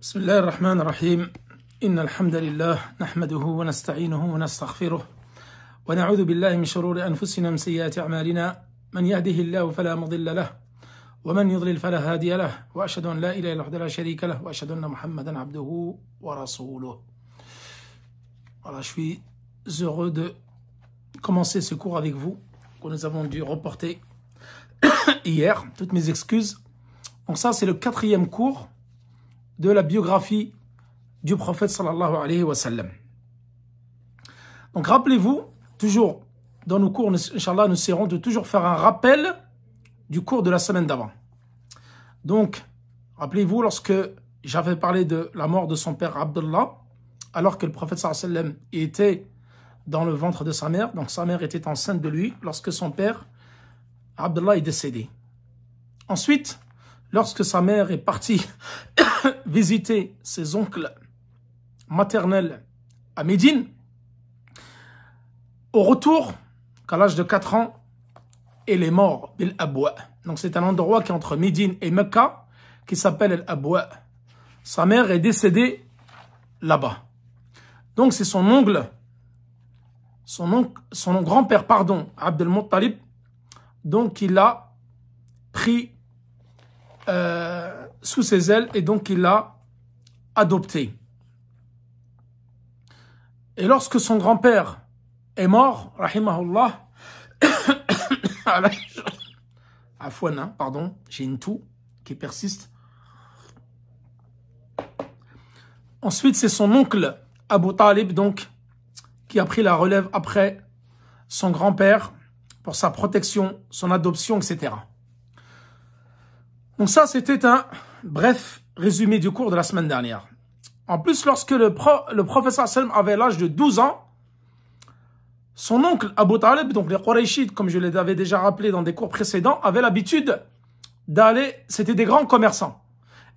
بسم الله الرحمن الرحيم إن الحمد لله نحمده ونستعينه ونستغفره ونعوذ بالله من شرور أنفسنا ومن سيئات أعمالنا من يهده الله فلا مضل له ومن يضلل فلا هادي له وأشهد أن لا إله إلا وحده لا شريك له وأشهد أن محمدا عبده ورسوله Voilà, je suis heureux de commencer ce cours avec vous que nous avons dû reporter hier. Toutes mes excuses. Donc ça, c'est le quatrième cours de la biographie du prophète Donc rappelez-vous, toujours dans nos cours, Inch'Allah, nous serons de toujours faire un rappel du cours de la semaine d'avant. Donc, rappelez-vous, lorsque j'avais parlé de la mort de son père Abdullah, alors que le prophète sallallahu était dans le ventre de sa mère, donc sa mère était enceinte de lui, lorsque son père, Abdullah, est décédé. Ensuite, lorsque sa mère est partie visiter ses oncles maternels à Médine, au retour, qu'à l'âge de 4 ans, elle est morte, Bil Abwa. Donc c'est un endroit qui est entre Médine et Mecca, qui s'appelle El Abwa. Sa mère est décédée là-bas. Donc c'est son oncle, son, oncle, son grand-père, pardon, Abdel Muttalib, donc il a pris euh, sous ses ailes et donc il l'a adopté. Et lorsque son grand-père est mort, rahimahullah, Afouana, hein, pardon, j'ai une toux qui persiste. Ensuite, c'est son oncle, Abu Talib, donc, qui a pris la relève après son grand-père pour sa protection, son adoption, etc. Donc ça, c'était un bref résumé du cours de la semaine dernière. En plus, lorsque le, professeur Salm avait l'âge de 12 ans, son oncle Abu Talib, donc les Qurayshites, comme je l'avais déjà rappelé dans des cours précédents, avait l'habitude d'aller, c'était des grands commerçants.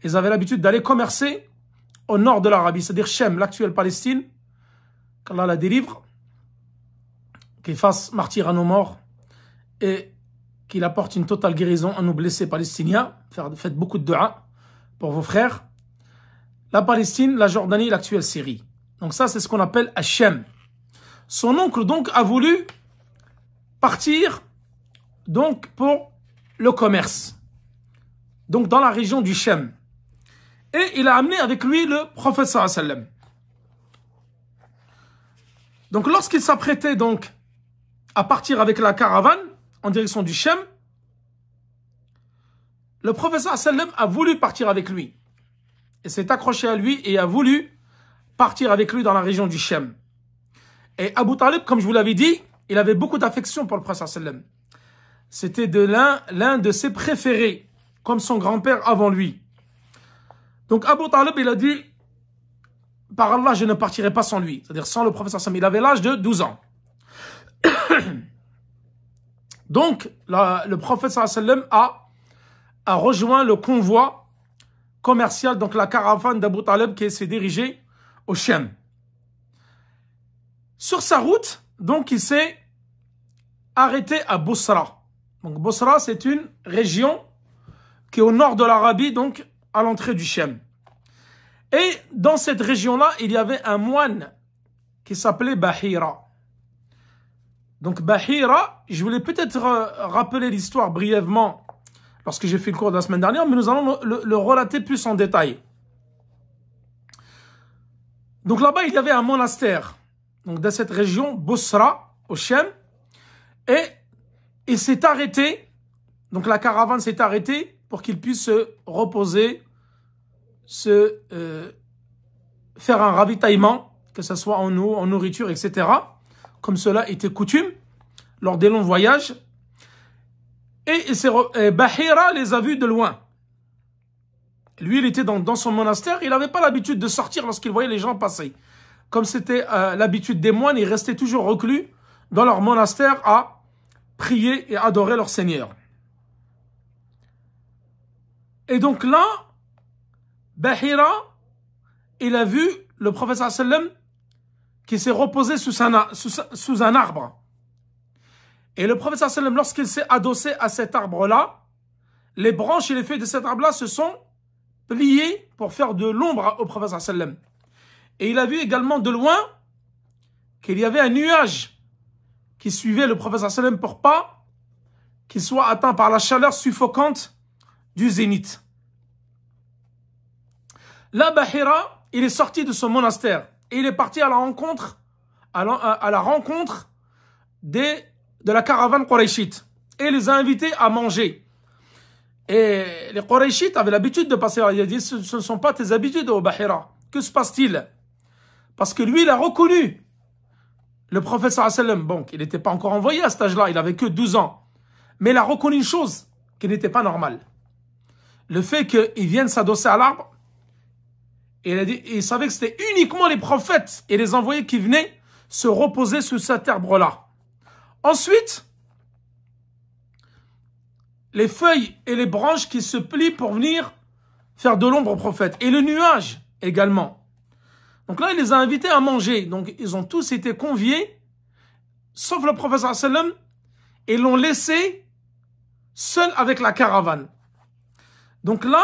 Ils avaient l'habitude d'aller commercer au nord de l'Arabie, c'est-à-dire Shem, l'actuelle Palestine, qu'Allah la délivre, qu'il fasse martyr à nos morts, et qu'il apporte une totale guérison à nos blessés palestiniens. Faites beaucoup de dua pour vos frères. La Palestine, la Jordanie, l'actuelle Syrie. Donc ça, c'est ce qu'on appelle Hachem. Son oncle, donc, a voulu partir donc pour le commerce. Donc dans la région du Shem. Et il a amené avec lui le professeur sallam. Donc lorsqu'il s'apprêtait donc à partir avec la caravane, en direction du Shem, le professeur sallam a voulu partir avec lui. Il s'est accroché à lui et a voulu partir avec lui dans la région du Shem. Et Abu Talib, comme je vous l'avais dit, il avait beaucoup d'affection pour le professeur sallam. C'était de l'un, de ses préférés, comme son grand-père avant lui. Donc Abu Talib, il a dit, par Allah, je ne partirai pas sans lui. C'est-à-dire sans le professeur sallam. Il avait l'âge de 12 ans. Donc, le prophète sallam a, a rejoint le convoi commercial, donc la caravane d'Abu Talib qui s'est dirigée au Shem. Sur sa route, donc, il s'est arrêté à Bosra. Donc, Bosra, c'est une région qui est au nord de l'Arabie, donc à l'entrée du Chem. Et dans cette région-là, il y avait un moine qui s'appelait Bahira. Donc Bahira, je voulais peut-être euh, rappeler l'histoire brièvement lorsque j'ai fait le cours de la semaine dernière, mais nous allons le, relater plus en détail. Donc là-bas, il y avait un monastère, donc dans cette région, Bosra, au Shem, et il s'est arrêté, donc la caravane s'est arrêtée pour qu'il puisse se reposer, se euh, faire un ravitaillement, que ce soit en eau, en nourriture, etc., comme cela était coutume lors des longs voyages. Et, Bahira les a vus de loin. Lui, il était dans, son monastère, il n'avait pas l'habitude de sortir lorsqu'il voyait les gens passer. Comme c'était euh, l'habitude des moines, ils restaient toujours reclus dans leur monastère à prier et adorer leur Seigneur. Et donc là, Bahira, il a vu le prophète sallam qui s'est reposé sous un arbre. Et le prophète sallam, lorsqu'il s'est adossé à cet arbre-là, les branches et les feuilles de cet arbre-là se sont pliées pour faire de l'ombre au prophète sallam. Et il a vu également de loin qu'il y avait un nuage qui suivait le prophète sallam pour pas qu'il soit atteint par la chaleur suffocante du zénith. Là, Bahira, il est sorti de son monastère et il est parti à la rencontre, à la rencontre des de la caravane Quraishite. et les a invités à manger. Et les Quraishites avaient l'habitude de passer. Il a dit Ce ne sont pas tes habitudes au Bahira. Que se passe-t-il Parce que lui, il a reconnu le prophète sallam. Bon, il n'était pas encore envoyé à cet âge-là, il n'avait que 12 ans. Mais il a reconnu une chose qui n'était pas normale. Le fait qu'il vienne s'adosser à l'arbre, il, il savait que c'était uniquement les prophètes et les envoyés qui venaient se reposer sur cet arbre-là. Ensuite, les feuilles et les branches qui se plient pour venir faire de l'ombre au prophète. Et le nuage également. Donc là, il les a invités à manger. Donc ils ont tous été conviés, sauf le prophète sallam, et l'ont laissé seul avec la caravane. Donc là,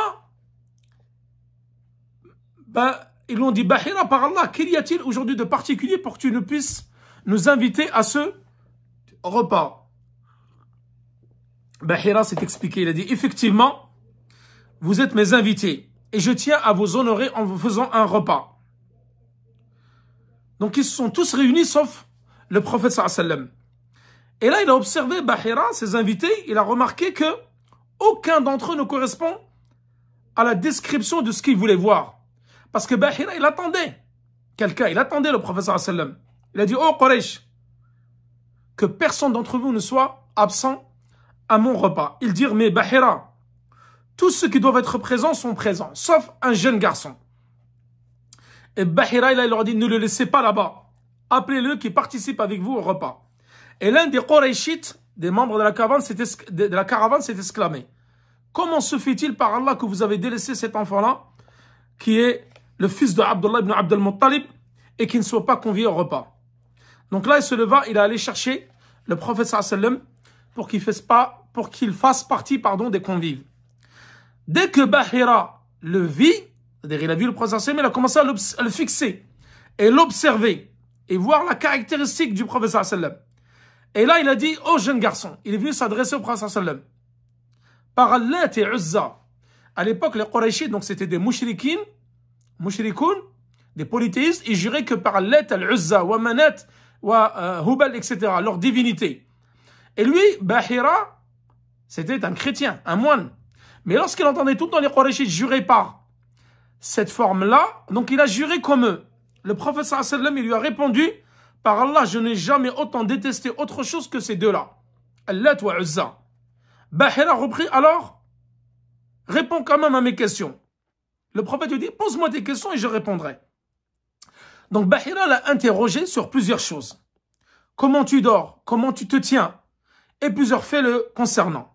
ben, ils l'ont dit, Bahira par Allah, y a-t-il aujourd'hui de particulier pour que tu ne puisses nous inviter à ce repas. Bahira s'est expliqué, il a dit, effectivement, vous êtes mes invités et je tiens à vous honorer en vous faisant un repas. Donc ils se sont tous réunis sauf le prophète sallam. Et là, il a observé Bahira, ses invités, il a remarqué que aucun d'entre eux ne correspond à la description de ce qu'il voulait voir. Parce que Bahira, il attendait quelqu'un, il attendait le prophète sallam. Il a dit, oh Quraysh, que personne d'entre vous ne soit absent à mon repas. Ils dirent, mais Bahira, tous ceux qui doivent être présents sont présents, sauf un jeune garçon. Et Bahira, il leur dit, ne le laissez pas là-bas. Appelez-le qui participe avec vous au repas. Et l'un des Qurayshites, des membres de la caravane, s'est exclamé. Comment se fait-il par Allah que vous avez délaissé cet enfant-là, qui est le fils de Abdullah ibn Abdul Muttalib, et qui ne soit pas convié au repas Donc là, il se leva, il est allé chercher le prophète sallam pour qu'il fasse pour qu'il fasse partie pardon des convives. Dès que Bahira le vit, c'est-à-dire il a vu le prophète sallam, il a commencé à, le fixer et l'observer et voir la caractéristique du prophète sallam. Et là, il a dit oh jeune garçon, il est venu s'adresser au prophète sallam. Par Allah et Uzza. À l'époque, les Qurayshites, donc c'était des mushrikines, mushrikoun, des polythéistes, ils juraient que par Allah et Uzza wa Manat wa euh, Hubal, etc., leur divinité. Et lui, Bahira, c'était un chrétien, un moine. Mais lorsqu'il entendait tout le les il jurer par cette forme-là, donc il a juré comme eux. Le prophète sallam, il lui a répondu, par Allah, je n'ai jamais autant détesté autre chose que ces deux-là. Allah wa Uzza. Bahira repris alors, réponds quand même à mes questions. Le prophète lui dit, pose-moi tes questions et je répondrai. Donc Bahira l'a interrogé sur plusieurs choses. Comment tu dors Comment tu te tiens Et plusieurs faits le concernant.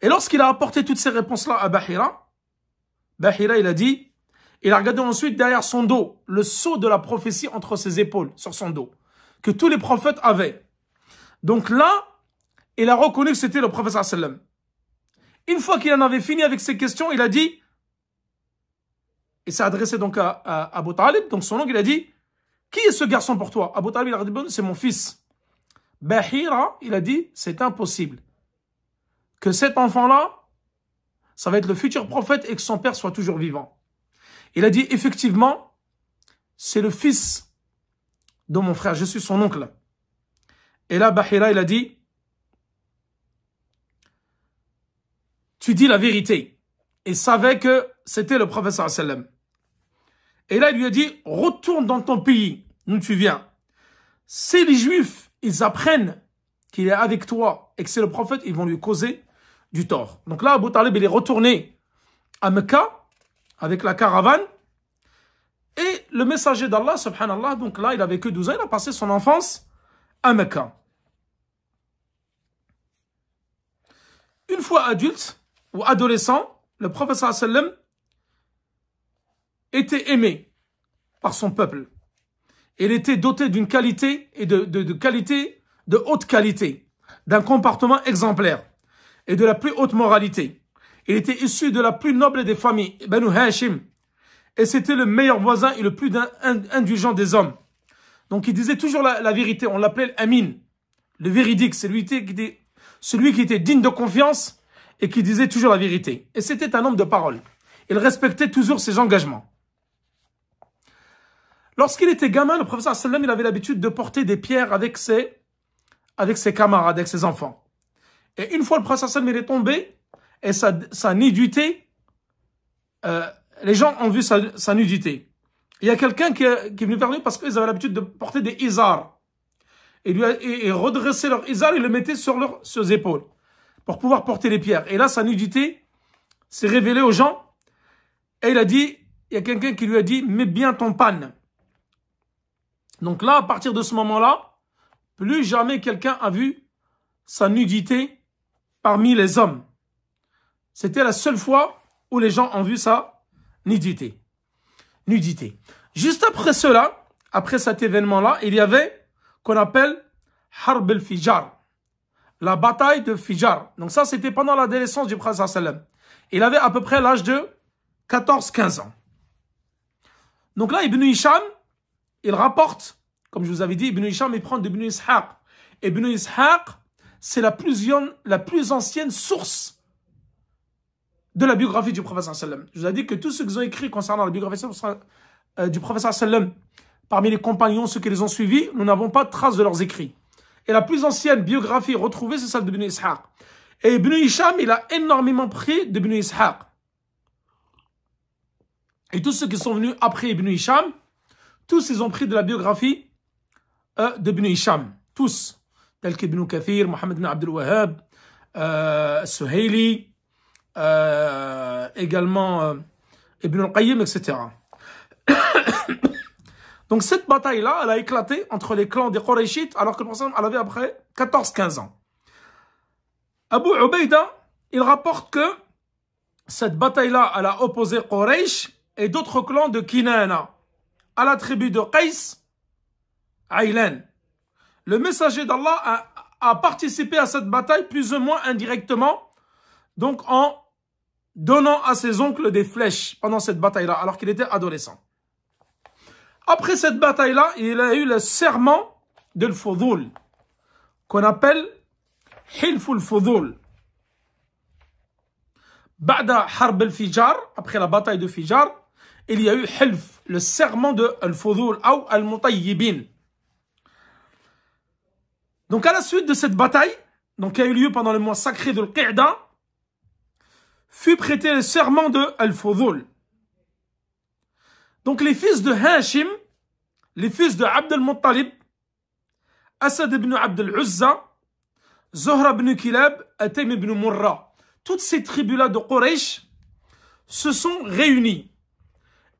Et lorsqu'il a apporté toutes ces réponses-là à Bahira, Bahira, il a dit, il a regardé ensuite derrière son dos, le sceau de la prophétie entre ses épaules, sur son dos, que tous les prophètes avaient. Donc là, il a reconnu que c'était le prophète sallam. Une fois qu'il en avait fini avec ses questions, il a dit, il s'est adressé donc à, Abu Talib. Donc son oncle, il a dit Qui est ce garçon pour toi Abu Talib, il a dit C'est mon fils. Bahira, il a dit C'est impossible que cet enfant-là, ça va être le futur prophète et que son père soit toujours vivant. Il a dit Effectivement, c'est le fils de mon frère, je suis son oncle. Et là, Bahira, il a dit Tu dis la vérité. Il savait que c'était le prophète sallam. Et là, il lui a dit, retourne dans ton pays d'où tu viens. Si les Juifs, ils apprennent qu'il est avec toi et que c'est le prophète, ils vont lui causer du tort. Donc là, Abu Talib, il est retourné à Mecca avec la caravane. Et le messager d'Allah, subhanallah, donc là, il n'avait que 12 ans, il a passé son enfance à Mecca. Une fois adulte ou adolescent, le prophète sallam était aimé par son peuple. Il était doté d'une qualité et de, qualité, de haute qualité, d'un comportement exemplaire et de la plus haute moralité. Il était issu de la plus noble des familles, Banu Hashim. Et c'était le meilleur voisin et le plus indulgent des hommes. Donc il disait toujours la, vérité. On l'appelait Amin, le véridique, celui qui, celui qui était digne de confiance et qui disait toujours la vérité. Et c'était un homme de parole. Il respectait toujours ses engagements. Lorsqu'il était gamin, le professeur sallam, il avait l'habitude de porter des pierres avec ses, avec ses camarades, avec ses enfants. Et une fois le professeur sallam, est tombé, et sa, sa nudité, euh, les gens ont vu sa, sa nudité. Il y a quelqu'un qui, qui, est venu vers lui parce qu'ils avaient l'habitude de porter des isards Et, lui et, redresser leur izar et le mettaient sur leurs épaules pour pouvoir porter les pierres. Et là, sa nudité s'est révélée aux gens. Et il a dit, il y a quelqu'un qui lui a dit, mets bien ton panne. Donc là, à partir de ce moment-là, plus jamais quelqu'un a vu sa nudité parmi les hommes. C'était la seule fois où les gens ont vu sa nudité. Nudité. Juste après cela, après cet événement-là, il y avait qu'on appelle Harb al-Fijar, la bataille de Fijar. Donc ça, c'était pendant l'adolescence du prince sallam. Il avait à peu près l'âge de 14-15 ans. Donc là, Ibn Hisham, il rapporte, comme je vous avais dit, Ibn Hisham, il prend Ibn Ishaq. Ibn Ishaq, c'est la plus, la plus ancienne source de la biographie du professeur sallam. Je vous ai dit que tous ceux qui ont écrit concernant la biographie du professeur sallam, parmi les compagnons, ceux qui les ont suivis, nous n'avons pas de trace de leurs écrits. Et la plus ancienne biographie retrouvée, c'est celle de Ibn Ishaq. Et Ibn Hisham, il a énormément pris de d'Ibn Ishaq. Et tous ceux qui sont venus après Ibn Ishaq, tous, ils ont pris de la biographie euh, de d'Ibn Hisham. Tous. Tels qu'Ibn Kathir, Mohamed ibn Abdel Wahab, euh, euh, également euh, Ibn al-Qayyim, etc. Donc cette bataille-là, elle a éclaté entre les clans des Qurayshites, alors que le prophète elle avait après 14-15 ans. Abu Ubaida, il rapporte que cette bataille-là, elle a opposé Quraysh et d'autres clans de Kinana à la tribu de Qais, Aïlène. Le messager d'Allah a, participé à cette bataille plus ou moins indirectement, donc en donnant à ses oncles des flèches pendant cette bataille-là, alors qu'il était adolescent. Après cette bataille-là, il a eu le serment de l'Fudhul, qu'on appelle Hilful Fudul. Ba'da Harb fijar après la bataille de Fijar, il y a eu le serment de Al-Fudul ou Al-Mutayyibin. Donc à la suite de cette bataille, donc qui a eu lieu pendant le mois sacré de l'Qi'da, fut prêté le serment de Al-Fudul. Donc les fils de Hashim, les fils de Abd muttalib Asad ibn Abd uzza Zohra ibn Kilab, Atem ibn Murra. Toutes ces tribus-là de Quraysh se sont réunies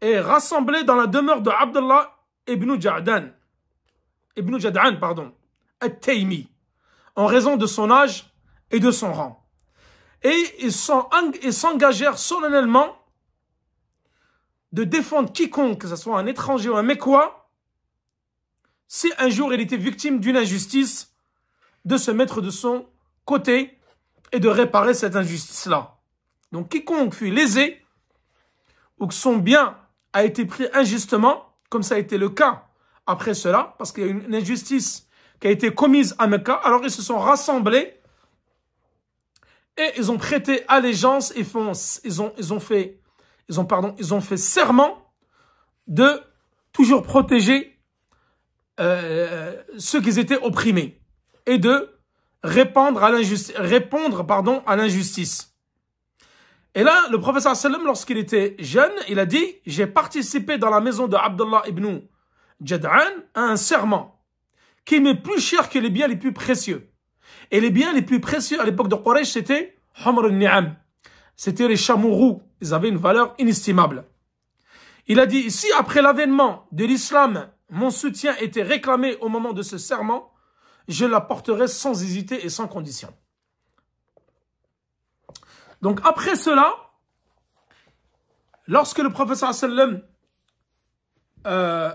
et rassemblés dans la demeure de Abdullah ibn Ja'dan, ibn Ja'dan, pardon, al taymi en raison de son âge et de son rang. Et ils s'engagèrent solennellement de défendre quiconque, que ce soit un étranger ou un mécois, si un jour il était victime d'une injustice, de se mettre de son côté et de réparer cette injustice-là. Donc quiconque fut lésé ou que son bien a été pris injustement, comme ça a été le cas après cela, parce qu'il y a une injustice qui a été commise à Mecca. Alors ils se sont rassemblés et ils ont prêté allégeance et font, ils ont, ils ont fait, ils ont, pardon, ils ont fait serment de toujours protéger euh, ceux qui étaient opprimés et de répondre à répondre pardon, à l'injustice. Et là, le professeur sallam, lorsqu'il était jeune, il a dit « J'ai participé dans la maison de Abdullah ibn Jad'an à un serment qui m'est plus cher que les biens les plus précieux. » Et les biens les plus précieux à l'époque de Quraysh, c'était Humr C'était les chamourous. Ils avaient une valeur inestimable. Il a dit « Si après l'avènement de l'islam, mon soutien était réclamé au moment de ce serment, je l'apporterai sans hésiter et sans condition. » Donc après cela, lorsque le professeur sallam euh,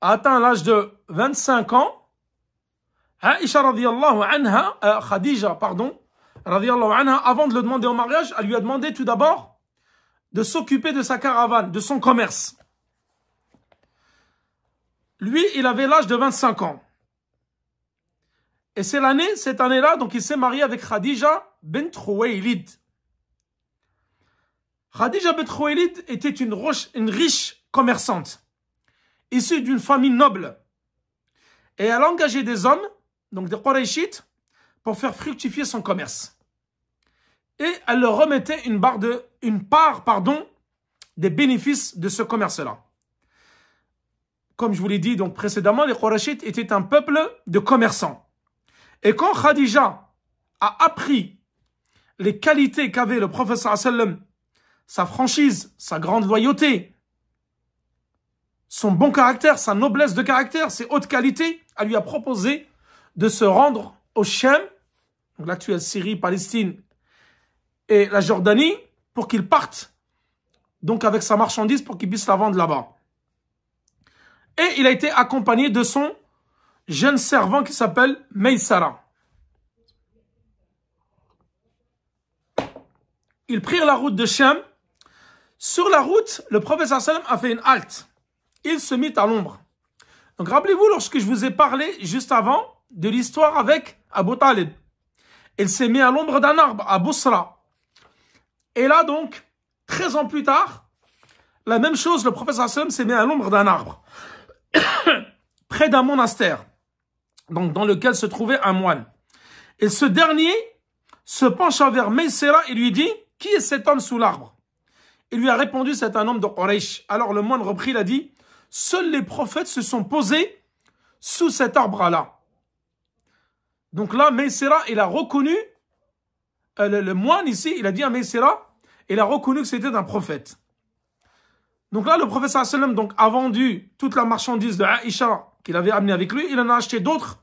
a atteint l'âge de 25 ans, euh, Khadija, pardon, anha, avant de le demander en mariage, elle lui a demandé tout d'abord de s'occuper de sa caravane, de son commerce. Lui, il avait l'âge de 25 ans. Et c'est l'année, cette année-là, donc il s'est marié avec Khadija bint Khuwaylid. Khadija Bet était une, riche commerçante, issue d'une famille noble. Et elle a engagé des hommes, donc des Qurayshites, pour faire fructifier son commerce. Et elle leur remettait une, part pardon, des bénéfices de ce commerce-là. Comme je vous l'ai dit donc précédemment, les Qurayshites étaient un peuple de commerçants. Et quand Khadija a appris les qualités qu'avait le professeur sallam sa franchise, sa grande loyauté, son bon caractère, sa noblesse de caractère, ses hautes qualités, à lui a proposé de se rendre au Shem, l'actuelle Syrie, Palestine et la Jordanie, pour qu'il parte, donc avec sa marchandise, pour qu'il puisse la vendre là-bas. Et il a été accompagné de son jeune servant qui s'appelle Meissara. Ils prirent la route de Chem. Sur la route, le professeur sallam a fait une halte. Il se mit à l'ombre. Donc rappelez-vous lorsque je vous ai parlé juste avant de l'histoire avec Abu Talib. Il s'est mis à l'ombre d'un arbre à Bousra. Et là donc, 13 ans plus tard, la même chose, le professeur sallam s'est mis à l'ombre d'un arbre. près d'un monastère. Donc dans lequel se trouvait un moine. Et ce dernier se pencha vers Meysera et lui dit, qui est cet homme sous l'arbre il lui a répondu, c'est un homme de Quraysh. Alors le moine reprit, il a dit, seuls les prophètes se sont posés sous cet arbre-là. Donc là, Meysera, il a reconnu, euh, le, moine ici, il a dit à Meysera, il a reconnu que c'était un prophète. Donc là, le prophète sallam donc, a vendu toute la marchandise de Aïcha qu'il avait amenée avec lui. Il en a acheté d'autres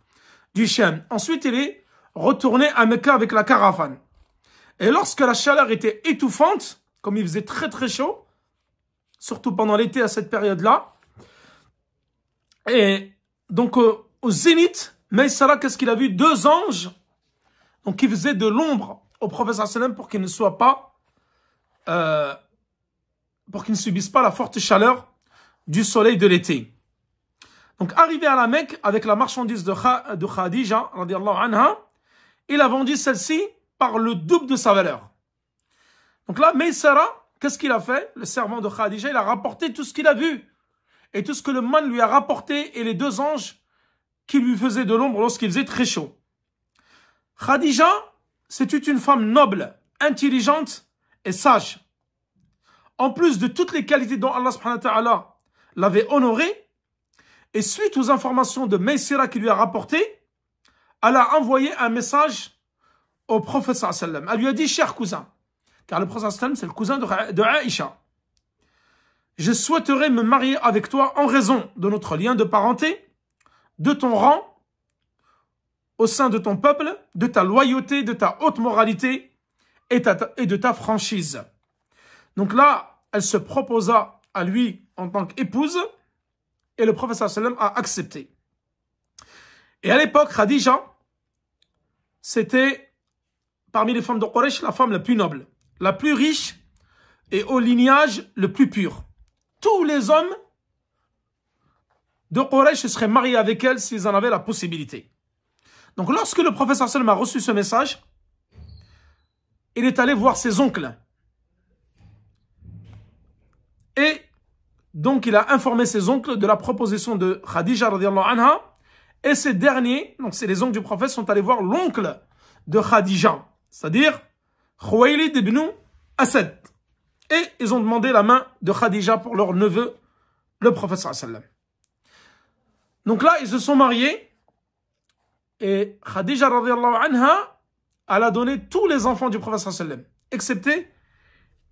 du chien. Ensuite, il est retourné à Mecca avec la caravane. Et lorsque la chaleur était étouffante, comme il faisait très très chaud, surtout pendant l'été à cette période-là. Et donc euh, au zénith, Maïsara, qu'est-ce qu'il a vu Deux anges, donc qui faisaient de l'ombre au prophète sallam pour qu'il ne soit pas, euh, pour qu'il ne subisse pas la forte chaleur du soleil de l'été. Donc arrivé à la Mecque avec la marchandise de, de Khadija, il a vendu celle-ci par le double de sa valeur. Donc là, Maisrah, qu'est-ce qu'il a fait Le servant de Khadija, il a rapporté tout ce qu'il a vu. Et tout ce que le man lui a rapporté et les deux anges qui lui faisaient de l'ombre lorsqu'il faisait très chaud. Khadija, c'était une femme noble, intelligente et sage. En plus de toutes les qualités dont Allah subhanahu wa ta'ala l'avait honorée, et suite aux informations de Meysira qui lui a rapporté, elle a envoyé un message au prophète sallam. Elle lui a dit, cher cousin, car le prophète c'est le cousin de, Aïcha. Je souhaiterais me marier avec toi en raison de notre lien de parenté, de ton rang, au sein de ton peuple, de ta loyauté, de ta haute moralité et, de ta franchise. Donc là, elle se proposa à lui en tant qu'épouse et le professeur sallam a accepté. Et à l'époque, Khadija, c'était parmi les femmes de Quraysh la femme la plus noble la plus riche et au lignage le plus pur. Tous les hommes de Quraysh seraient mariés avec elle s'ils en avaient la possibilité. Donc lorsque le professeur seul a reçu ce message, il est allé voir ses oncles. Et donc il a informé ses oncles de la proposition de Khadija et ces derniers, donc c'est les oncles du prophète, sont allés voir l'oncle de Khadija, c'est-à-dire Khwailid ibn Asad. Et ils ont demandé la main de Khadija pour leur neveu, le prophète sallam. Donc là, ils se sont mariés. Et Khadija anha, elle a donné tous les enfants du prophète sallam, excepté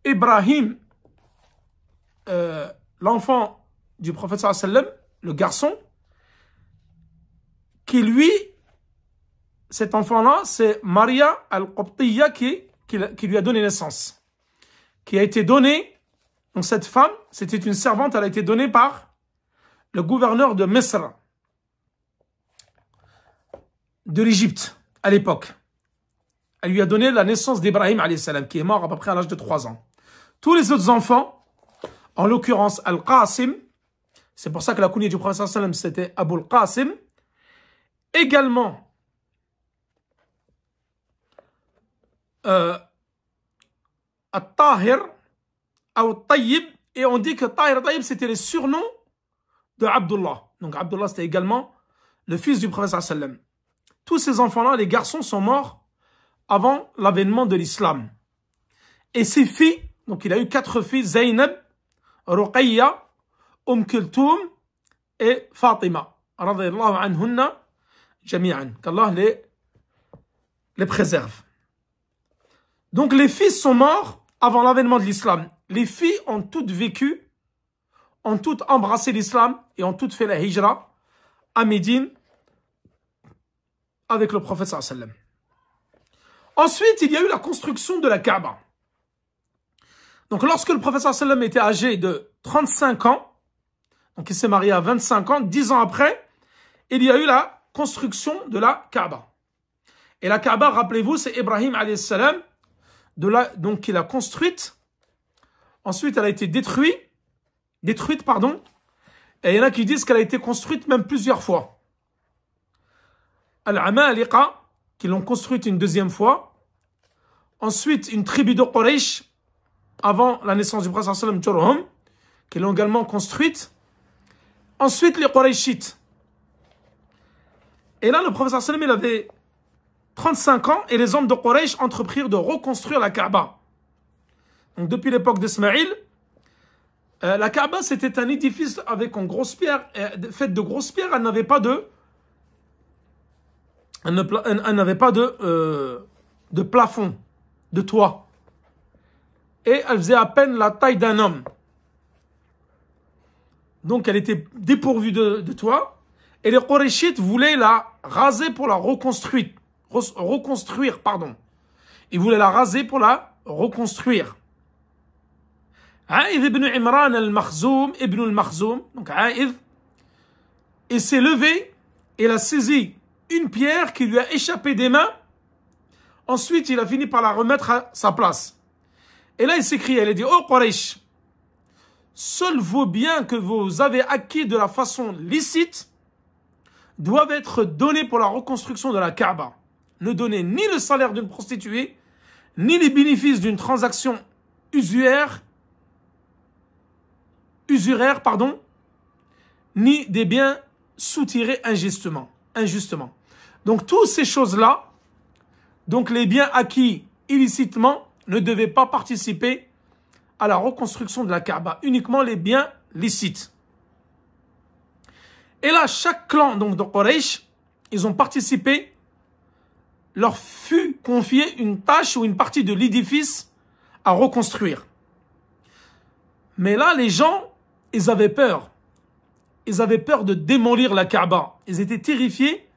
Ibrahim, euh, l'enfant du prophète sallam, le garçon, qui lui, cet enfant-là, c'est Maria al-Qubtiyya qui qui lui a donné naissance, qui a été donnée, donc cette femme, c'était une servante, elle a été donnée par le gouverneur de Mesra, de l'Égypte, à l'époque. Elle lui a donné la naissance d'Ibrahim, qui est mort à peu près à l'âge de 3 ans. Tous les autres enfants, en l'occurrence Al-Qasim, c'est pour ça que la cunie du prophète, c'était al Qasim, également Euh, Tahir ou Tayyib. Et on dit que Tahir Tayyib, c'était le surnom de Abdullah. Donc Abdullah, c'était également le fils du prophète Tous ces enfants-là, les garçons, sont morts avant l'avènement de l'islam. Et ses filles, donc il a eu quatre filles, Zainab, Ruqayya, Umm et Fatima. Qu'Allah les, les préserve. Donc les filles sont morts avant l'avènement de l'islam. Les filles ont toutes vécu, ont toutes embrassé l'islam et ont toutes fait la hijra à Médine avec le prophète sallam. Ensuite, il y a eu la construction de la Kaaba. Donc lorsque le prophète sallam était âgé de 35 ans, donc il s'est marié à 25 ans, 10 ans après, il y a eu la construction de la Kaaba. Et la Kaaba, rappelez-vous, c'est Ibrahim salam donc qui a construite. Ensuite, elle a été détruite, détruite pardon. Et il y en a qui disent qu'elle a été construite même plusieurs fois. al Alika, qui l'ont construite une deuxième fois. Ensuite, une tribu de Quraysh, avant la naissance du prophète sallam Jurhum, qui l'ont également construite. Ensuite, les Qurayshites. Et là, le prophète sallam, il avait 35 ans et les hommes de Quraysh entreprirent de reconstruire la Kaaba. Donc depuis l'époque d'Ismaïl, euh, la Kaaba c'était un édifice avec en grosse pierre, euh, faite de grosses pierres, elle n'avait pas de elle n'avait pas de, euh, de plafond, de toit. Et elle faisait à peine la taille d'un homme. Donc elle était dépourvue de, toit. Et les Qurayshites voulaient la raser pour la reconstruire reconstruire, pardon. Il voulait la raser pour la reconstruire. Aïd ibn Imran al-Makhzoum, ibn al-Makhzoum, donc Aïd, il s'est levé et il a saisi une pierre qui lui a échappé des mains. Ensuite, il a fini par la remettre à sa place. Et là, il crié, il a dit, oh Quraysh, seuls vos biens que vous avez acquis de la façon licite doivent être donnés pour la reconstruction de la Kaaba ne donner ni le salaire d'une prostituée, ni les bénéfices d'une transaction usuraire, pardon, ni des biens soutirés injustement. injustement. Donc, toutes ces choses-là, donc les biens acquis illicitement, ne devaient pas participer à la reconstruction de la Kaaba, uniquement les biens licites. Et là, chaque clan donc, de Quraysh, ils ont participé leur fut confiée une tâche ou une partie de l'édifice à reconstruire. Mais là, les gens, ils avaient peur. Ils avaient peur de démolir la Kaaba. Ils étaient terrifiés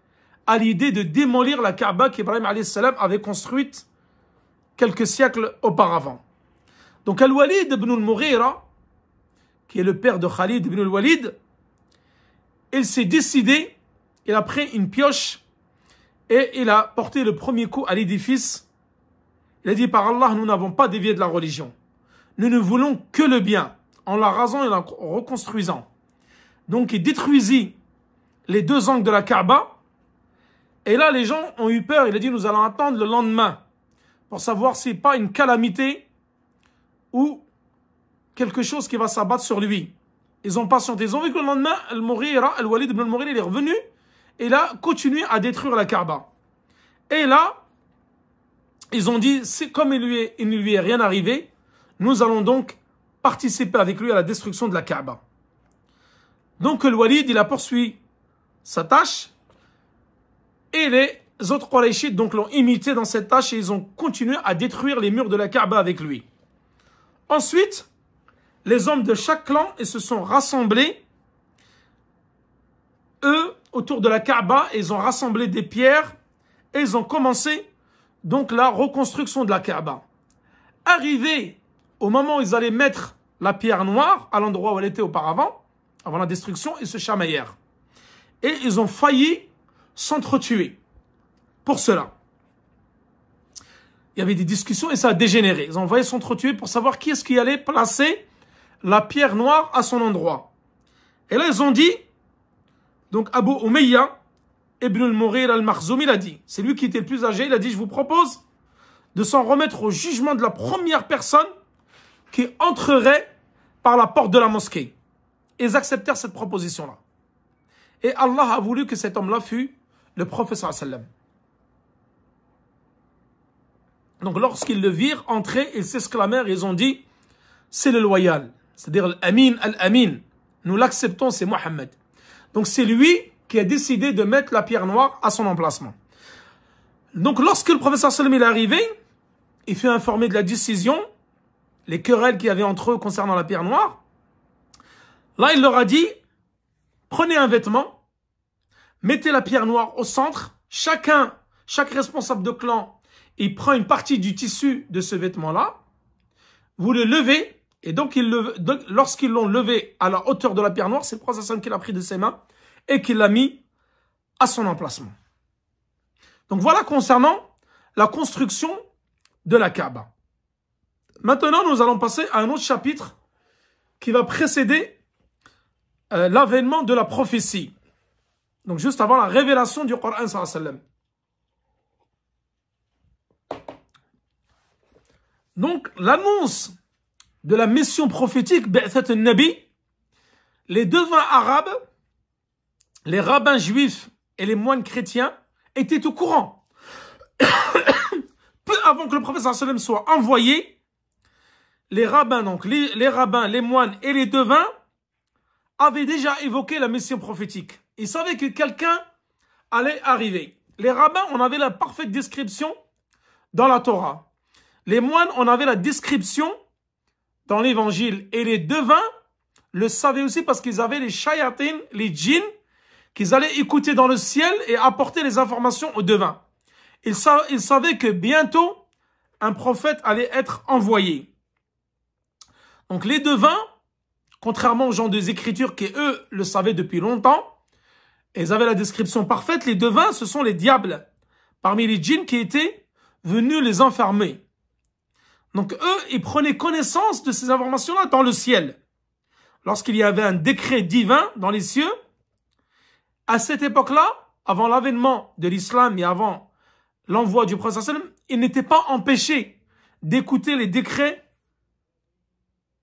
à l'idée de démolir la Kaaba qu'Ibrahim avait construite quelques siècles auparavant. Donc Al-Walid ibn al-Mughira, qui est le père de Khalid ibn al-Walid, il s'est décidé, il a pris une pioche et il a porté le premier coup à l'édifice. Il a dit par Allah, nous n'avons pas dévié de la religion. Nous ne voulons que le bien, en la rasant et la reconstruisant. Donc il détruisit les deux angles de la Kaaba. Et là, les gens ont eu peur. Il a dit, nous allons attendre le lendemain pour savoir si pas une calamité ou quelque chose qui va s'abattre sur lui. Ils ont patienté. Ils ont vu que le lendemain, elle mughira elle walid ibn al-Mughira, est revenu et là, continuer à détruire la Kaaba. Et là, ils ont dit, comme il, lui est, il ne lui est rien arrivé, nous allons donc participer avec lui à la destruction de la Kaaba. Donc le Walid, il a poursuivi sa tâche et les autres Quraishites donc l'ont imité dans cette tâche et ils ont continué à détruire les murs de la Kaaba avec lui. Ensuite, les hommes de chaque clan ils se sont rassemblés, eux, autour de la Kaaba ils ont rassemblé des pierres et ils ont commencé donc la reconstruction de la Kaaba. Arrivé au moment où ils allaient mettre la pierre noire à l'endroit où elle était auparavant, avant la destruction, ils se chamaillèrent. Et ils ont failli s'entretuer pour cela. Il y avait des discussions et ça a dégénéré. Ils ont failli s'entretuer pour savoir qui est-ce qui allait placer la pierre noire à son endroit. Et là, ils ont dit, donc Abu Umayya ibn al al Marzoumi il a dit, c'est lui qui était le plus âgé, il a dit, je vous propose de s'en remettre au jugement de la première personne qui entrerait par la porte de la mosquée. Ils acceptèrent cette proposition-là. Et Allah a voulu que cet homme-là fût le professeur sallam. Donc lorsqu'ils le virent entrer, ils s'exclamèrent, ils ont dit, c'est le loyal, c'est-à-dire l'Amin, al-Amin, nous l'acceptons, c'est Mohammed. Donc c'est lui qui a décidé de mettre la pierre noire à son emplacement. Donc lorsque le professeur Salim est arrivé, il fut informé de la décision, les querelles qu'il y avait entre eux concernant la pierre noire. Là, il leur a dit, prenez un vêtement, mettez la pierre noire au centre, chacun, chaque responsable de clan, il prend une partie du tissu de ce vêtement-là, vous le levez et donc, lorsqu'ils l'ont levé à la hauteur de la pierre noire, c'est le prophète qui l'a pris de ses mains et qui l'a mis à son emplacement. Donc voilà concernant la construction de la Kaaba. Maintenant, nous allons passer à un autre chapitre qui va précéder euh, l'avènement de la prophétie. Donc juste avant la révélation du Coran sallam. Donc l'annonce de la mission prophétique nabi les devins arabes, les rabbins juifs et les moines chrétiens étaient au courant. Peu avant que le prophète soit envoyé, les rabbins, donc les, les rabbins, les moines et les devins avaient déjà évoqué la mission prophétique. Ils savaient que quelqu'un allait arriver. Les rabbins, on avait la parfaite description dans la Torah. Les moines, on avait la description dans l'évangile. Et les devins le savaient aussi parce qu'ils avaient les Shayatin, les djinns, qu'ils allaient écouter dans le ciel et apporter les informations aux devins. ils savaient que bientôt, un prophète allait être envoyé. Donc les devins, contrairement aux gens des Écritures qui, eux, le savaient depuis longtemps, ils avaient la description parfaite, les devins, ce sont les diables, parmi les djinns qui étaient venus les enfermer. Donc eux, ils prenaient connaissance de ces informations-là dans le ciel. Lorsqu'il y avait un décret divin dans les cieux, à cette époque-là, avant l'avènement de l'islam et avant l'envoi du prophète ils n'étaient pas empêchés d'écouter les décrets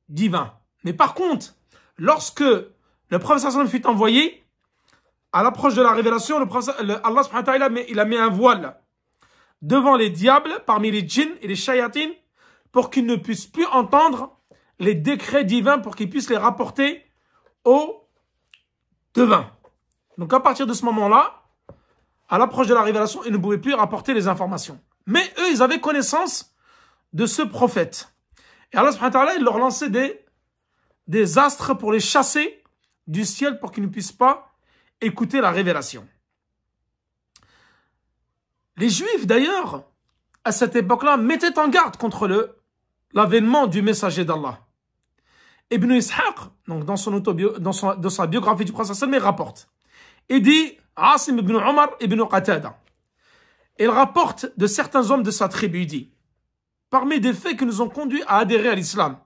divins. Mais par contre, lorsque le prophète fut envoyé, à l'approche de la révélation, le Allah subhanahu il a mis un voile devant les diables, parmi les djinns et les shayatins, pour qu'ils ne puissent plus entendre les décrets divins, pour qu'ils puissent les rapporter aux devins. Donc à partir de ce moment-là, à l'approche de la révélation, ils ne pouvaient plus rapporter les informations. Mais eux, ils avaient connaissance de ce prophète. Et Allah subhanahu il leur lançait des, des astres pour les chasser du ciel pour qu'ils ne puissent pas écouter la révélation. Les Juifs, d'ailleurs, à cette époque-là, mettaient en garde contre le l'avènement du messager d'Allah. Ibn Ishaq, donc dans, son dans, sa biographie du prophète il rapporte. Il dit Asim ibn Omar ibn Il rapporte de certains hommes de sa tribu, il dit, parmi des faits qui nous ont conduits à adhérer à l'islam.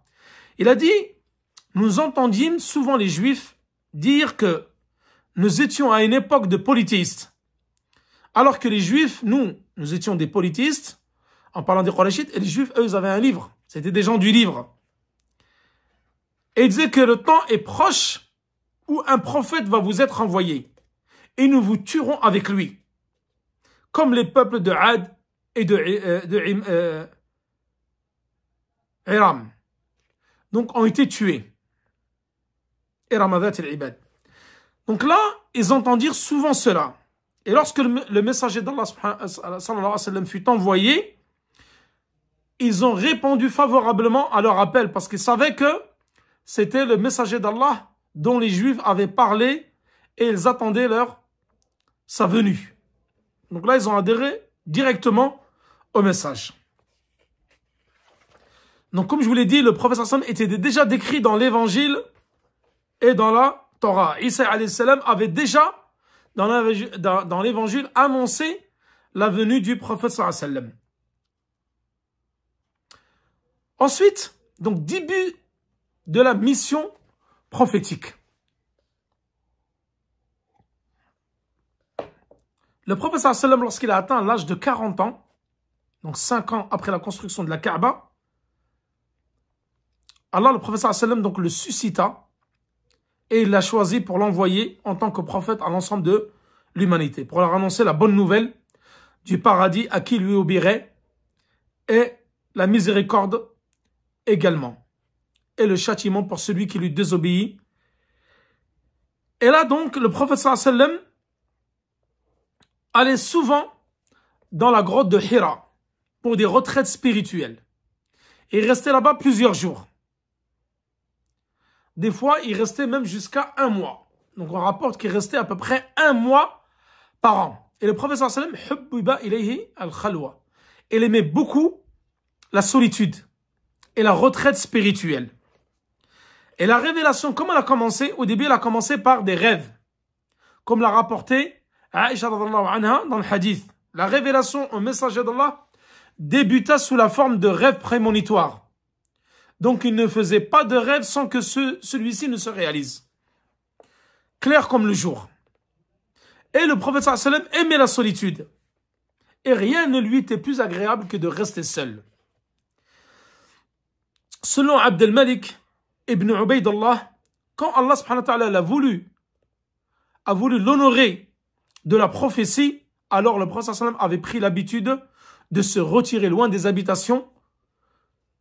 Il a dit, nous entendîmes souvent les juifs dire que nous étions à une époque de politistes. Alors que les juifs, nous, nous étions des politistes, en parlant des Qurayshites, et les juifs, eux, ils avaient un livre. C'était des gens du livre. Et il disait que le temps est proche où un prophète va vous être envoyé. Et nous vous tuerons avec lui. Comme les peuples de Ad et de, euh, euh, Iram. Donc ont été tués. Donc là, ils entendirent souvent cela. Et lorsque le, messager d'Allah euh, fut envoyé, ils ont répondu favorablement à leur appel parce qu'ils savaient que c'était le messager d'Allah dont les Juifs avaient parlé et ils attendaient leur sa venue. Donc là, ils ont adhéré directement au message. Donc comme je vous l'ai dit, le prophète Hassan était déjà décrit dans l'évangile et dans la Torah. Isa avait déjà, dans l'évangile, annoncé la venue du prophète sallam. Ensuite, donc début de la mission prophétique. Le professeur sallam, lorsqu'il a atteint l'âge de 40 ans, donc 5 ans après la construction de la Kaaba, alors le professeur sallam, donc le suscita et il l'a choisi pour l'envoyer en tant que prophète à l'ensemble de l'humanité, pour leur annoncer la bonne nouvelle du paradis à qui lui obéirait et la miséricorde également. Et le châtiment pour celui qui lui désobéit. Et là donc, le prophète sallam allait souvent dans la grotte de Hira pour des retraites spirituelles. il restait là-bas plusieurs jours. Des fois, il restait même jusqu'à un mois. Donc on rapporte qu'il restait à peu près un mois par an. Et le prophète sallam, il aimait beaucoup la solitude et la retraite spirituelle. Et la révélation, comment elle a commencé Au début, elle a commencé par des rêves. Comme l'a rapporté Aïcha dans le hadith. La révélation au messager d'Allah débuta sous la forme de rêves prémonitoires. Donc il ne faisait pas de rêve sans que celui-ci ne se réalise. Clair comme le jour. Et le prophète aimait la solitude. Et rien ne lui était plus agréable que de rester seul. Selon Abdel Malik ibn Allah, quand Allah subhanahu wa ta'ala a voulu, a voulu l'honorer de la prophétie, alors le prophète avait pris l'habitude de se retirer loin des habitations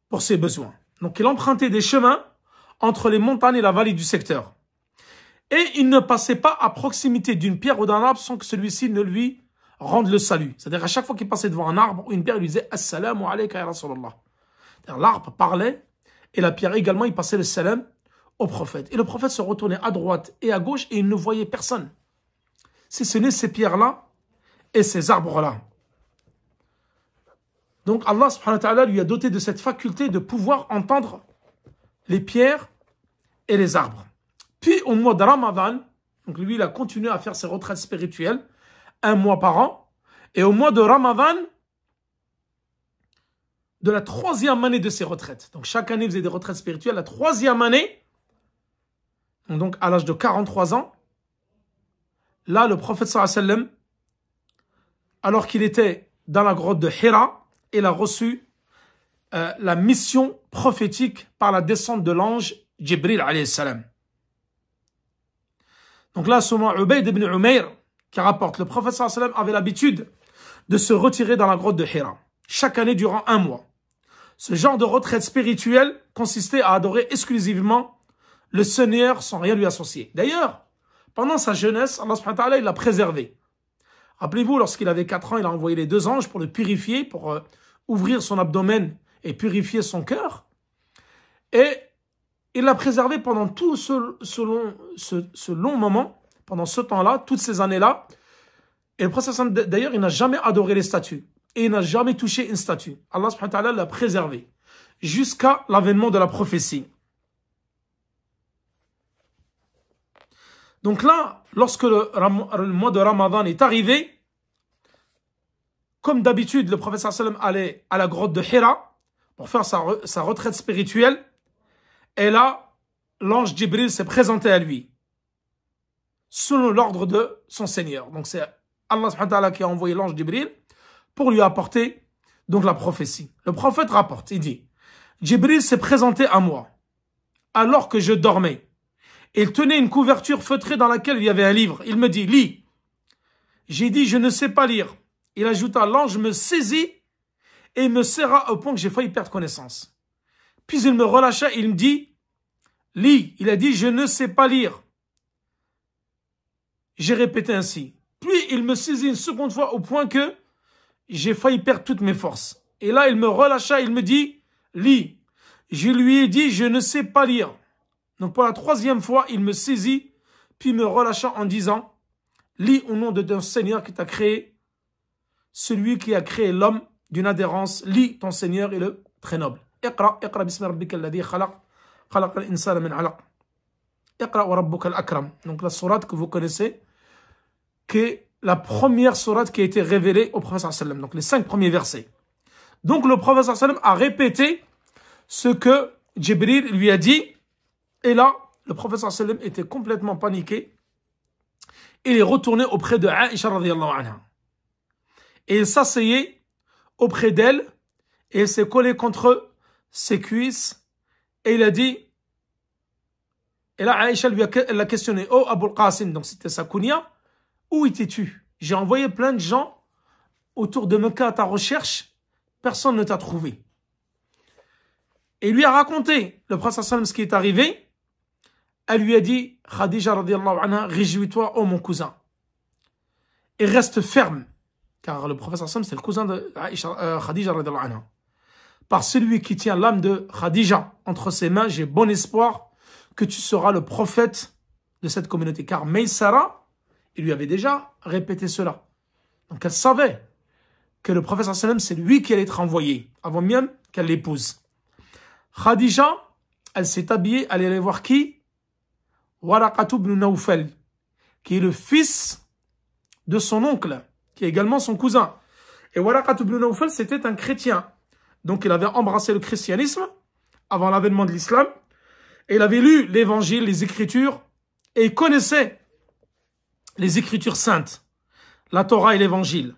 pour ses besoins. Donc il empruntait des chemins entre les montagnes et la vallée du secteur. Et il ne passait pas à proximité d'une pierre ou d'un arbre sans que celui-ci ne lui rende le salut. C'est-à-dire à chaque fois qu'il passait devant un arbre ou une pierre, il lui disait « Assalamu alayka ya Rasulallah ». L'arbre parlait et la pierre également, il passait le salam au prophète. Et le prophète se retournait à droite et à gauche et il ne voyait personne. Si ce n'est ces pierres-là et ces arbres-là. Donc Allah subhanahu wa ta'ala lui a doté de cette faculté de pouvoir entendre les pierres et les arbres. Puis au mois de Ramadan, donc lui il a continué à faire ses retraites spirituelles, un mois par an. Et au mois de Ramadan, de la troisième année de ses retraites. Donc chaque année, il faisait des retraites spirituelles. La troisième année, donc à l'âge de 43 ans, là, le prophète sallam, alors qu'il était dans la grotte de Hira, il a reçu euh, la mission prophétique par la descente de l'ange Jibril alayhi Donc là, souvent Ubayd ibn Umair, qui rapporte, le prophète sallam avait l'habitude de se retirer dans la grotte de Hira, chaque année durant un mois. Ce genre de retraite spirituelle consistait à adorer exclusivement le Seigneur sans rien lui associer. D'ailleurs, pendant sa jeunesse, Allah subhanahu il l'a préservé. Rappelez-vous, lorsqu'il avait 4 ans, il a envoyé les deux anges pour le purifier, pour euh, ouvrir son abdomen et purifier son cœur. Et il l'a préservé pendant tout ce, long, moment, pendant ce temps-là, toutes ces années-là. Et le prophète, d'ailleurs, il n'a jamais adoré les statues et n'a jamais touché une statue. Allah subhanahu wa ta'ala l'a préservé jusqu'à l'avènement de la prophétie. Donc là, lorsque le, mois de Ramadan est arrivé, comme d'habitude, le professeur sallam allait à la grotte de Hira pour faire sa, retraite spirituelle. Et là, l'ange d'Ibril s'est présenté à lui, selon l'ordre de son Seigneur. Donc c'est Allah subhanahu wa ta'ala qui a envoyé l'ange d'Ibril pour lui apporter donc la prophétie. Le prophète rapporte, il dit, Djibril s'est présenté à moi alors que je dormais. Il tenait une couverture feutrée dans laquelle il y avait un livre. Il me dit, lis. J'ai dit, je ne sais pas lire. Il ajouta, l'ange me saisit et me serra au point que j'ai failli perdre connaissance. Puis il me relâcha et il me dit, lis. Il a dit, je ne sais pas lire. J'ai répété ainsi. Puis il me saisit une seconde fois au point que j'ai failli perdre toutes mes forces. Et là, il me relâcha, il me dit, lis. Je lui ai dit, je ne sais pas lire. Donc pour la troisième fois, il me saisit, puis me relâcha en disant, lis au nom de ton Seigneur qui t'a créé, celui qui a créé l'homme d'une adhérence, lis ton Seigneur et le très noble. donc la sourate que vous connaissez que la première sourate qui a été révélée au prophète sallam, donc les cinq premiers versets. Donc le prophète sallam a répété ce que Jibril lui a dit, et là, le prophète sallam était complètement paniqué. Il est retourné auprès de Aisha anha. Et il s'asseyait auprès d'elle, et il s'est collé contre ses cuisses, et il a dit, et là Aisha lui a, questionné, oh Abul Qasim, donc c'était sa kunya, où étais-tu J'ai envoyé plein de gens autour de Mecca à ta recherche, personne ne t'a trouvé. Et lui a raconté, le prophète ce qui est arrivé. Elle lui a dit, Khadija radiallahu réjouis-toi, oh mon cousin. Et reste ferme. Car le prophète c'est le cousin de euh, Khadija radiallahu Par celui qui tient l'âme de Khadija entre ses mains, j'ai bon espoir que tu seras le prophète de cette communauté. Car Meysara, il lui avait déjà répété cela. Donc elle savait que le prophète sallam, c'est lui qui allait être envoyé, avant même qu'elle l'épouse. Khadija, elle s'est habillée, elle est allée voir qui Waraqatu ibn qui est le fils de son oncle, qui est également son cousin. Et Waraqatu ibn c'était un chrétien. Donc il avait embrassé le christianisme avant l'avènement de l'islam. Et il avait lu l'évangile, les écritures, et il connaissait les Écritures saintes, la Torah et l'Évangile.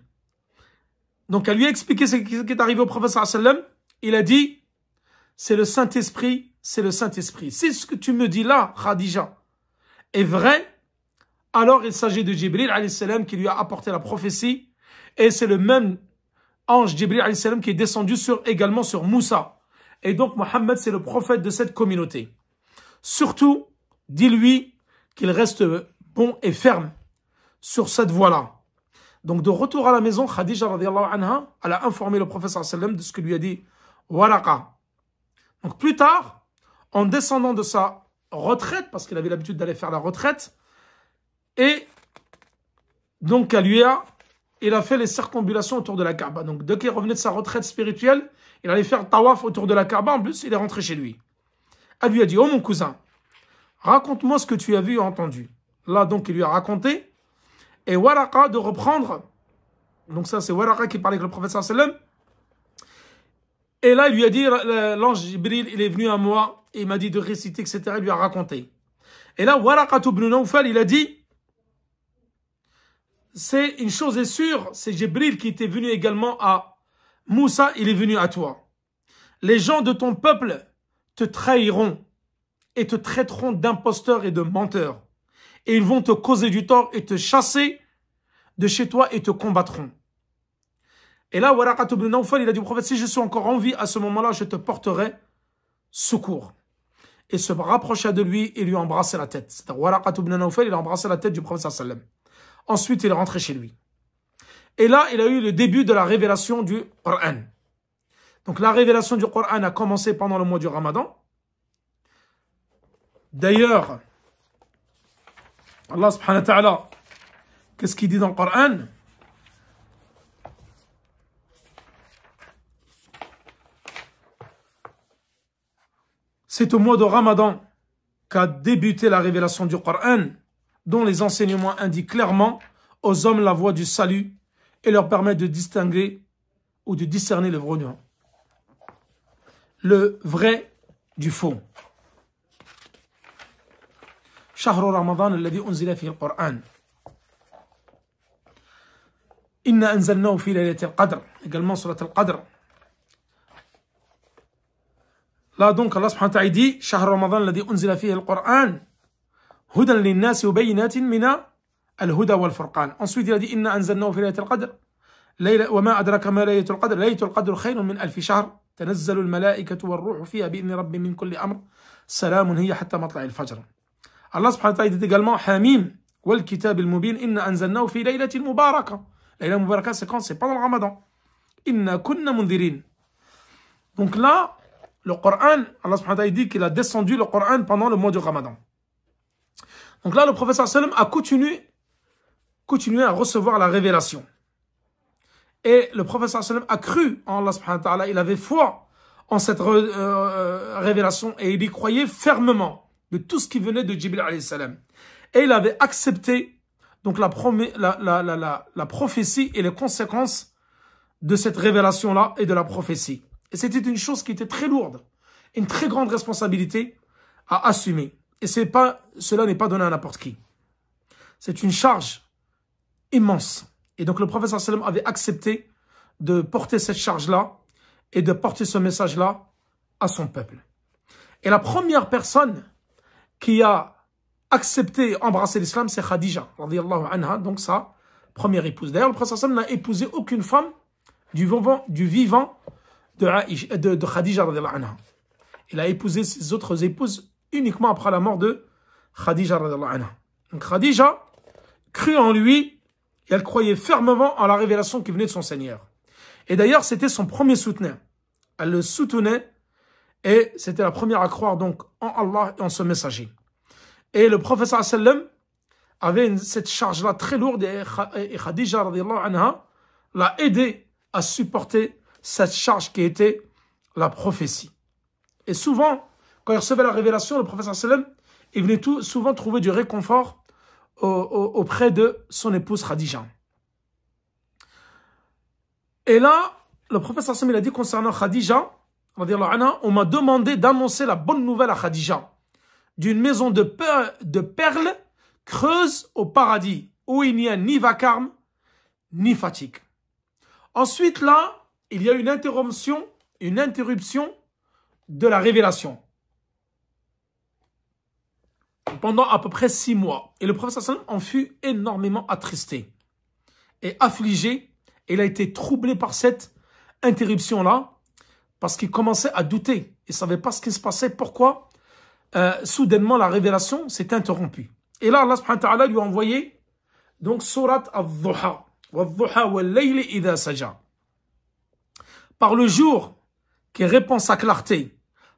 Donc à lui expliquer ce qui est arrivé au prophète sallam. Il a dit, c'est le Saint-Esprit, c'est le Saint-Esprit. Si ce que tu me dis là, Khadija, est vrai, alors il s'agit de Jibril salam qui lui a apporté la prophétie. Et c'est le même ange Jibril salam qui est descendu sur, également sur Moussa. Et donc Mohammed, c'est le prophète de cette communauté. Surtout, dis-lui qu'il reste bon et ferme sur cette voie-là. Donc de retour à la maison, Khadija anha, elle a informé le professeur sallam de ce que lui a dit Waraka. Donc plus tard, en descendant de sa retraite, parce qu'il avait l'habitude d'aller faire la retraite, et donc à lui il a fait les circumambulations autour de la Kaaba. Donc dès qu'il revenait de sa retraite spirituelle, il allait faire tawaf autour de la Kaaba, en plus il est rentré chez lui. Elle lui a dit, oh mon cousin, raconte-moi ce que tu as vu et entendu. Là donc il lui a raconté, et Waraqa de reprendre. Donc ça, c'est Waraqa qui parlait avec le prophète sallam. Et là, il lui a dit, euh, l'ange Jibril, il est venu à moi, et il m'a dit de réciter, etc. Il lui a raconté. Et là, Waraqa ibn al-Naufal, il a dit, c'est une chose est sûre, c'est Jibril qui était venu également à Moussa, il est venu à toi. Les gens de ton peuple te trahiront et te traiteront d'imposteur et de menteur et ils vont te causer du tort et te chasser de chez toi et te combattront. Et là, Waraqat ibn Nawfal, il a dit au prophète, si je suis encore en vie, à ce moment-là, je te porterai secours. Et se rapprocha de lui et lui embrassa la tête. cest Waraqat ibn Nawfal, il a embrassé la tête du prophète sallam. Ensuite, il est rentré chez lui. Et là, il a eu le début de la révélation du Qur'an. Donc la révélation du Qur'an a commencé pendant le mois du Ramadan. D'ailleurs, Allah subhanahu wa ta'ala, qu'est-ce qu'il dit dans le Coran C'est au mois de Ramadan qu'a débuté la révélation du Coran, dont les enseignements indiquent clairement aux hommes la voie du salut et leur permettent de distinguer ou de discerner le le vrai du faux. شهر رمضان الذي أنزل فيه القرآن إنا أنزلناه في ليلة القدر قال سورة القدر لا دونك الله سبحانه وتعالى دي شهر رمضان الذي أنزل فيه القرآن هدى للناس وبينات من الهدى والفرقان ensuite الذي إن إنا أنزلناه في ليلة القدر ليلة وما أدرك ما ليلة القدر ليلة القدر خير من ألف شهر تنزل الملائكة والروح فيها بإذن رب من كل أمر سلام هي حتى مطلع الفجر Allah subhanahu wa ta'ala dit également Hamim, wal kitab al mubin, inna anzalnahu fi laylatil mubaraka. Laylatil mubaraka, c'est quand C'est pendant le ramadan. Inna kunna mundirin. Donc là, le Coran, Allah subhanahu wa ta'ala dit qu'il a descendu le Coran pendant le mois du ramadan. Donc là, le professeur sallam a continué, à recevoir la révélation. Et le professeur sallam a cru en Allah subhanahu wa ta'ala, il avait foi en cette euh, euh, révélation et il y croyait fermement de tout ce qui venait de Jibril Et il avait accepté donc la, la, la, prophétie et les conséquences de cette révélation-là et de la prophétie. Et c'était une chose qui était très lourde, une très grande responsabilité à assumer. Et pas, cela n'est pas donné à n'importe qui. C'est une charge immense. Et donc le professeur salam avait accepté de porter cette charge-là et de porter ce message-là à son peuple. Et la première personne qui a accepté, embrassé l'islam, c'est Khadija, anha, donc sa première épouse. D'ailleurs, le prophète n'a épousé aucune femme du vivant, de, Khadija, Il a épousé ses autres épouses uniquement après la mort de Khadija, anha. Donc Khadija crut en lui et elle croyait fermement en la révélation qui venait de son Seigneur. Et d'ailleurs, c'était son premier soutien. Elle le soutenait et c'était la première à croire donc en Allah et en ce messager. Et le professeur sallam avait cette charge-là très lourde et Khadija anha l'a aidé à supporter cette charge qui était la prophétie. Et souvent, quand il recevait la révélation, le professeur sallam, il venait tout, souvent trouver du réconfort auprès de son épouse Khadija. Et là, le professeur sallam, a dit concernant Khadija, on m'a demandé d'annoncer la bonne nouvelle à Khadija d'une maison de, perles creuse au paradis où il n'y a ni vacarme ni fatigue. Ensuite, là, il y a une interruption, une interruption de la révélation pendant à peu près six mois. Et le prophète sallam en fut énormément attristé et affligé. Il a été troublé par cette interruption-là parce qu'il commençait à douter. Il ne savait pas ce qui se passait, pourquoi euh, soudainement la révélation s'est interrompue. Et là, Allah subhanahu lui a envoyé donc surat al-dhuha. Par le jour qui répand sa clarté,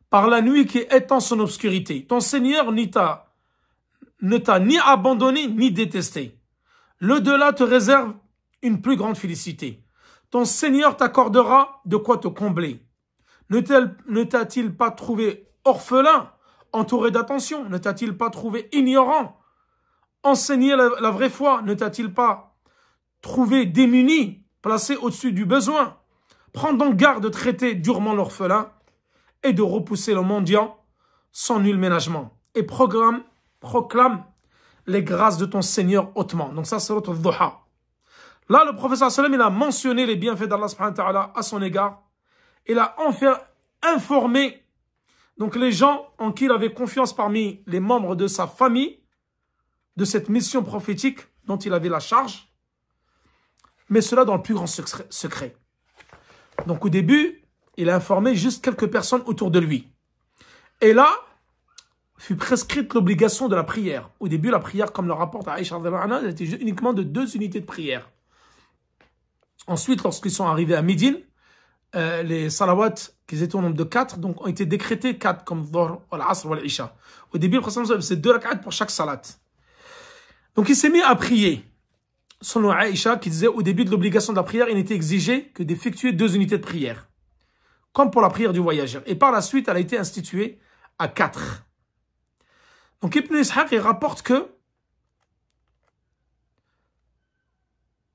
par la nuit qui étend son obscurité. Ton Seigneur ne t'a ni abandonné ni détesté. Le delà te réserve une plus grande félicité. Ton Seigneur t'accordera de quoi te combler. Ne t'a-t-il pas trouvé orphelin, entouré d'attention Ne t'a-t-il pas trouvé ignorant Enseigner la, vraie foi Ne t'a-t-il pas trouvé démuni, placé au-dessus du besoin Prends donc garde de traiter durement l'orphelin et de repousser le mendiant sans nul ménagement. Et proclame les grâces de ton Seigneur hautement. Donc ça, c'est votre dhuha. Là, le professeur il a mentionné les bienfaits d'Allah à son égard il a enfin informé donc les gens en qui il avait confiance parmi les membres de sa famille de cette mission prophétique dont il avait la charge, mais cela dans le plus grand secret. Donc au début, il a informé juste quelques personnes autour de lui. Et là, fut prescrite l'obligation de la prière. Au début, la prière, comme le rapporte Aïcha, était uniquement de deux unités de prière. Ensuite, lorsqu'ils sont arrivés à Médine, euh, les salawats, qu'ils étaient au nombre de 4, donc ont été décrétés 4 comme Dhor, Al-Asr, Al-Isha. Au début, le Prophète c'est deux rak'at pour chaque salat. Donc il s'est mis à prier. Selon Aïcha, qui disait au début de l'obligation de la prière, il n'était exigé que d'effectuer deux unités de prière, comme pour la prière du voyageur. Et par la suite, elle a été instituée à 4. Donc Ibn Ishaq il rapporte que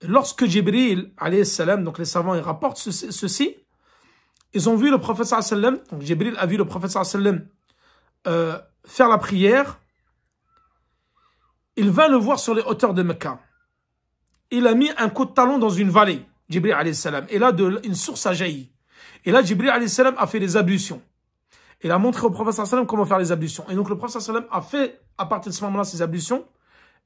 lorsque Jibril, salam, donc les savants, ils rapportent ceci, ils ont vu le prophète sallam, donc Jibril a vu le prophète sallam euh, faire la prière. Il vint le voir sur les hauteurs de Mecca. Il a mis un coup de talon dans une vallée, Jibril salam. Et là, une source a jailli. Et là, Jibril salam a fait des ablutions. Il a montré au prophète sallam comment faire les ablutions. Et donc, le prophète sallam a fait, à partir de ce moment-là, ses ablutions.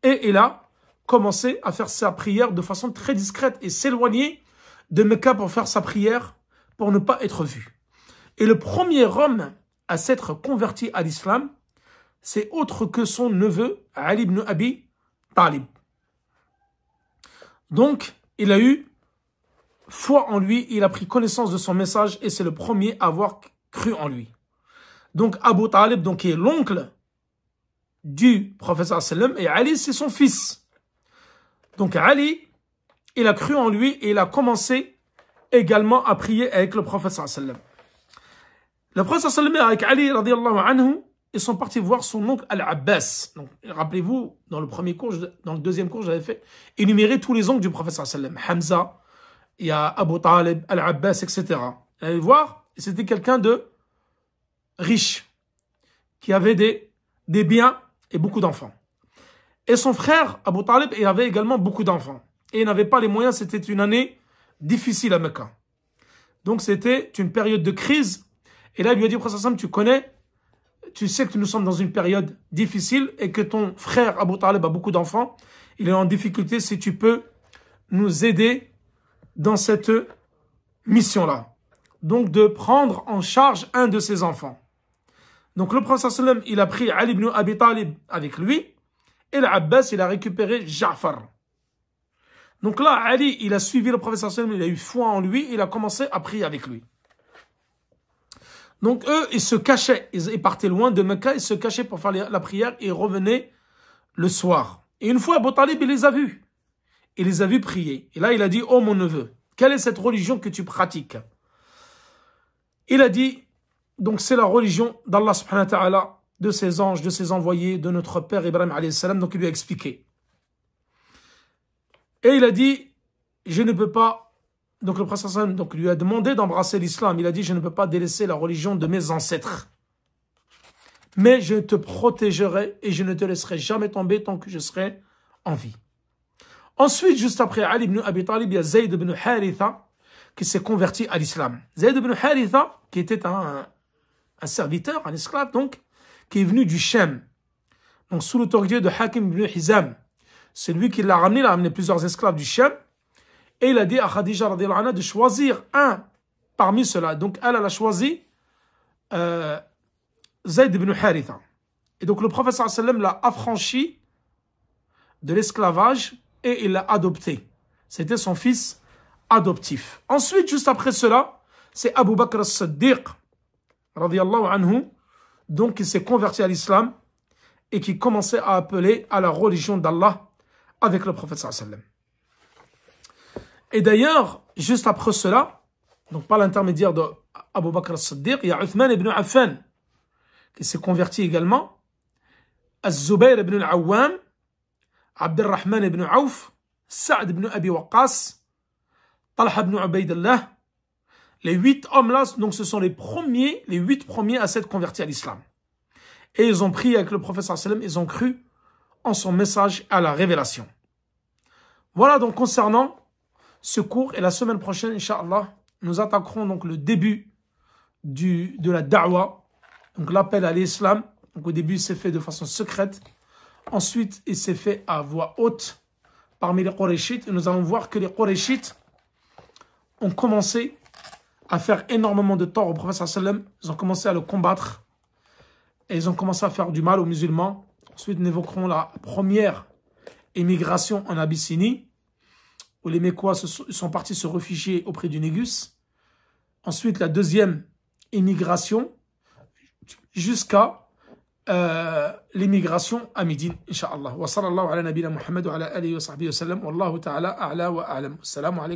Et il a commencé à faire sa prière de façon très discrète et s'éloigner de Mecca pour faire sa prière pour ne pas être vu. Et le premier homme à s'être converti à l'islam, c'est autre que son neveu Ali ibn Abi Talib. Donc, il a eu foi en lui, il a pris connaissance de son message et c'est le premier à avoir cru en lui. Donc, Abu Talib, donc, qui est l'oncle du professeur sallam et Ali, c'est son fils. Donc, Ali, il a cru en lui et il a commencé également à prier avec le prophète sallam. Le prophète sallam avec Ali radiallahu anhu, ils sont partis voir son oncle Al-Abbas. Rappelez-vous, dans le premier cours, dans le deuxième cours, j'avais fait énumérer tous les oncles du prophète sallam. Hamza, il y a Abu Talib, Al-Abbas, etc. Ils allez voir, c'était quelqu'un de riche, qui avait des, des biens et beaucoup d'enfants. Et son frère, Abu Talib, il avait également beaucoup d'enfants. Et il n'avait pas les moyens, c'était une année difficile à Mecca. Donc c'était une période de crise. Et là, il lui a dit, Prophète tu connais, tu sais que nous sommes dans une période difficile et que ton frère Abu Talib a beaucoup d'enfants. Il est en difficulté si tu peux nous aider dans cette mission-là. Donc de prendre en charge un de ses enfants. Donc le prophète il a pris Ali ibn Abi Talib avec lui et l'Abbas il a récupéré Ja'far. Donc là, Ali, il a suivi le professeur sallam, il a eu foi en lui, il a commencé à prier avec lui. Donc eux, ils se cachaient, ils partaient loin de Mecca, ils se cachaient pour faire la prière et revenaient le soir. Et une fois, Abu Talib, il les a vus. Il les a vus prier. Et là, il a dit, oh mon neveu, quelle est cette religion que tu pratiques Il a dit, donc c'est la religion d'Allah subhanahu wa ta'ala, de ses anges, de ses envoyés, de notre père Ibrahim alayhi salam. Donc il lui a expliqué. Et il a dit, je ne peux pas. Donc le prince donc, lui a demandé d'embrasser l'islam. Il a dit, je ne peux pas délaisser la religion de mes ancêtres. Mais je te protégerai et je ne te laisserai jamais tomber tant que je serai en vie. Ensuite, juste après Ali ibn Abi Talib, il y a Zayd ibn Haritha qui s'est converti à l'islam. Zayd ibn Haritha, qui était un, un, serviteur, un esclave donc, qui est venu du Shem, donc sous l'autorité de Hakim ibn Hizam. C'est lui qui l'a ramené, il a plusieurs esclaves du Shem. Et il a dit à Khadija de choisir un parmi ceux-là. Donc elle, a choisi euh, Zayd ibn Haritha. Et donc le professeur sallam l'a affranchi de l'esclavage et il l'a adopté. C'était son fils adoptif. Ensuite, juste après cela, c'est Abu Bakr as-Siddiq, anhu, donc qui s'est converti à l'islam et qui commençait à appeler à la religion d'Allah avec le prophète sallam. Et d'ailleurs, juste après cela, donc par l'intermédiaire de Abu Bakr al-Siddiq, il y a Uthman ibn Affan qui s'est converti également, Az-Zubayr ibn al-Awwam, Abdurrahman ibn Auf, Sa'd ibn Abi Waqqas, Talha ibn Ubaidallah. Les huit hommes-là, donc ce sont les premiers, les huit premiers à s'être convertis à l'islam. Et ils ont prié avec le prophète sallam, ils ont cru en son message à la révélation. Voilà donc concernant ce cours et la semaine prochaine, Inch'Allah, nous attaquerons donc le début du, de la da'wa, donc l'appel à l'islam. au début, c'est fait de façon secrète. Ensuite, il s'est fait à voix haute parmi les Qurayshites. nous allons voir que les Qurayshites ont commencé à faire énormément de tort au prophète sallam. Ils ont commencé à le combattre. Et ils ont commencé à faire du mal aux musulmans. Ensuite, nous évoquerons la première émigration en Abyssinie, où les Mécois sont partis se réfugier auprès du Négus. Ensuite, la deuxième émigration jusqu'à euh, l'émigration à Médine, inshallah. Wa sallallahu ala nabina Muhammad wa ala alihi wa sahbihi wa sallam. Wallahu ta'ala a'la wa a'lam. Assalamu alaikum.